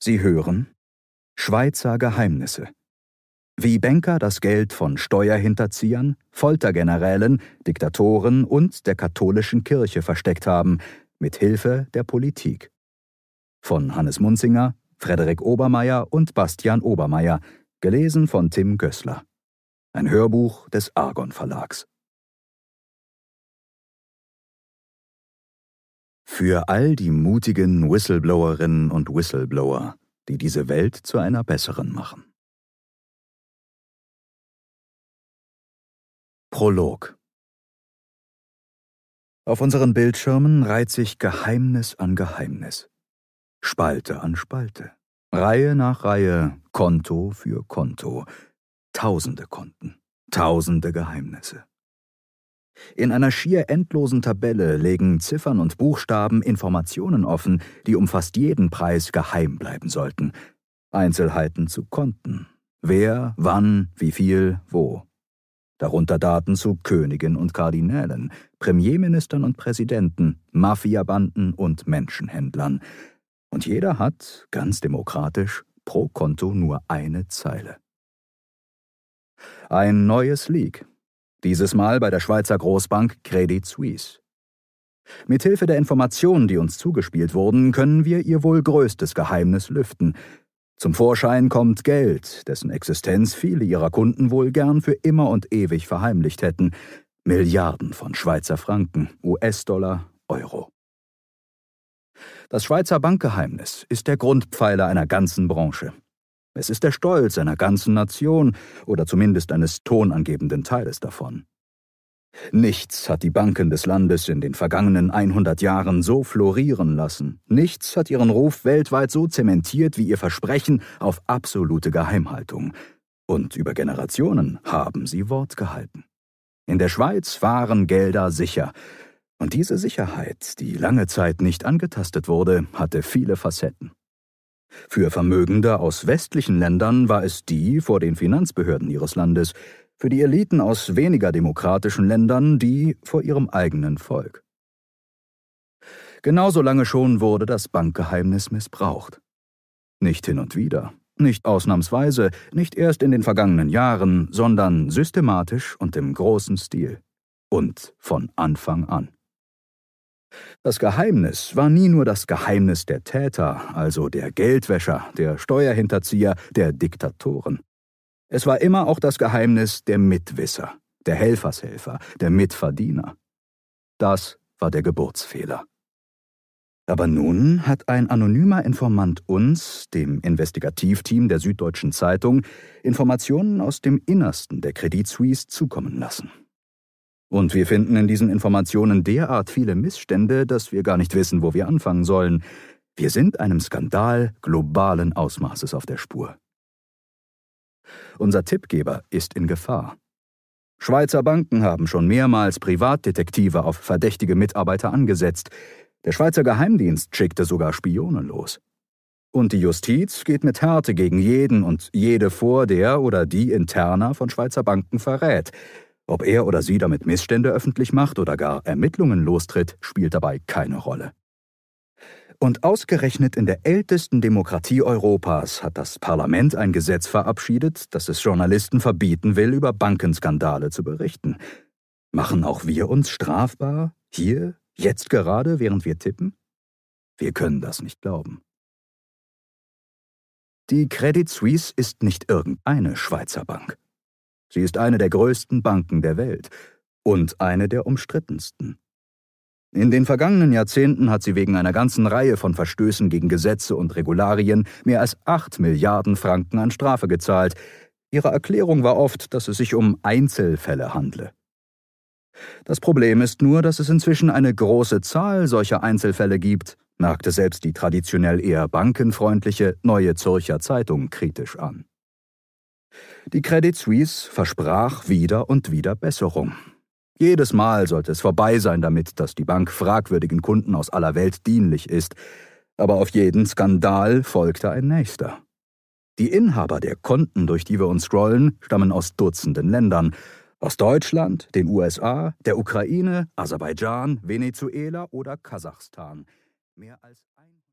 Sie hören Schweizer Geheimnisse. Wie Banker das Geld von Steuerhinterziehern, Foltergenerälen, Diktatoren und der katholischen Kirche versteckt haben, mit Hilfe der Politik. Von Hannes Munzinger, Frederik Obermeier und Bastian Obermeier, gelesen von Tim Gößler. Ein Hörbuch des Argon Verlags. Für all die mutigen Whistleblowerinnen und Whistleblower, die diese Welt zu einer besseren machen. Prolog Auf unseren Bildschirmen reiht sich Geheimnis an Geheimnis, Spalte an Spalte, Reihe nach Reihe, Konto für Konto, tausende Konten, tausende Geheimnisse. In einer schier endlosen Tabelle legen Ziffern und Buchstaben Informationen offen, die um fast jeden Preis geheim bleiben sollten. Einzelheiten zu Konten. Wer, wann, wie viel, wo. Darunter Daten zu Königen und Kardinälen, Premierministern und Präsidenten, Mafiabanden und Menschenhändlern. Und jeder hat, ganz demokratisch, pro Konto nur eine Zeile. Ein neues League. Dieses Mal bei der Schweizer Großbank Credit Suisse. Mithilfe der Informationen, die uns zugespielt wurden, können wir ihr wohl größtes Geheimnis lüften. Zum Vorschein kommt Geld, dessen Existenz viele ihrer Kunden wohl gern für immer und ewig verheimlicht hätten. Milliarden von Schweizer Franken, US-Dollar, Euro. Das Schweizer Bankgeheimnis ist der Grundpfeiler einer ganzen Branche. Es ist der Stolz einer ganzen Nation oder zumindest eines tonangebenden Teiles davon. Nichts hat die Banken des Landes in den vergangenen 100 Jahren so florieren lassen. Nichts hat ihren Ruf weltweit so zementiert wie ihr Versprechen auf absolute Geheimhaltung. Und über Generationen haben sie Wort gehalten. In der Schweiz waren Gelder sicher. Und diese Sicherheit, die lange Zeit nicht angetastet wurde, hatte viele Facetten. Für Vermögende aus westlichen Ländern war es die vor den Finanzbehörden ihres Landes, für die Eliten aus weniger demokratischen Ländern die vor ihrem eigenen Volk. Genauso lange schon wurde das Bankgeheimnis missbraucht. Nicht hin und wieder, nicht ausnahmsweise, nicht erst in den vergangenen Jahren, sondern systematisch und im großen Stil. Und von Anfang an. Das Geheimnis war nie nur das Geheimnis der Täter, also der Geldwäscher, der Steuerhinterzieher, der Diktatoren. Es war immer auch das Geheimnis der Mitwisser, der Helfershelfer, der Mitverdiener. Das war der Geburtsfehler. Aber nun hat ein anonymer Informant uns, dem Investigativteam der Süddeutschen Zeitung, Informationen aus dem Innersten der Credit Suisse zukommen lassen. Und wir finden in diesen Informationen derart viele Missstände, dass wir gar nicht wissen, wo wir anfangen sollen. Wir sind einem Skandal globalen Ausmaßes auf der Spur. Unser Tippgeber ist in Gefahr. Schweizer Banken haben schon mehrmals Privatdetektive auf verdächtige Mitarbeiter angesetzt. Der Schweizer Geheimdienst schickte sogar Spionen los. Und die Justiz geht mit Härte gegen jeden und jede vor, der oder die Interna von Schweizer Banken verrät. Ob er oder sie damit Missstände öffentlich macht oder gar Ermittlungen lostritt, spielt dabei keine Rolle. Und ausgerechnet in der ältesten Demokratie Europas hat das Parlament ein Gesetz verabschiedet, das es Journalisten verbieten will, über Bankenskandale zu berichten. Machen auch wir uns strafbar? Hier? Jetzt gerade, während wir tippen? Wir können das nicht glauben. Die Credit Suisse ist nicht irgendeine Schweizer Bank. Sie ist eine der größten Banken der Welt und eine der umstrittensten. In den vergangenen Jahrzehnten hat sie wegen einer ganzen Reihe von Verstößen gegen Gesetze und Regularien mehr als 8 Milliarden Franken an Strafe gezahlt. Ihre Erklärung war oft, dass es sich um Einzelfälle handle. Das Problem ist nur, dass es inzwischen eine große Zahl solcher Einzelfälle gibt, merkte selbst die traditionell eher bankenfreundliche Neue Zürcher Zeitung kritisch an. Die Credit Suisse versprach wieder und wieder Besserung. Jedes Mal sollte es vorbei sein damit, dass die Bank fragwürdigen Kunden aus aller Welt dienlich ist, aber auf jeden Skandal folgte ein nächster. Die Inhaber der Konten, durch die wir uns scrollen, stammen aus Dutzenden Ländern, aus Deutschland, den USA, der Ukraine, Aserbaidschan, Venezuela oder Kasachstan. Mehr als ein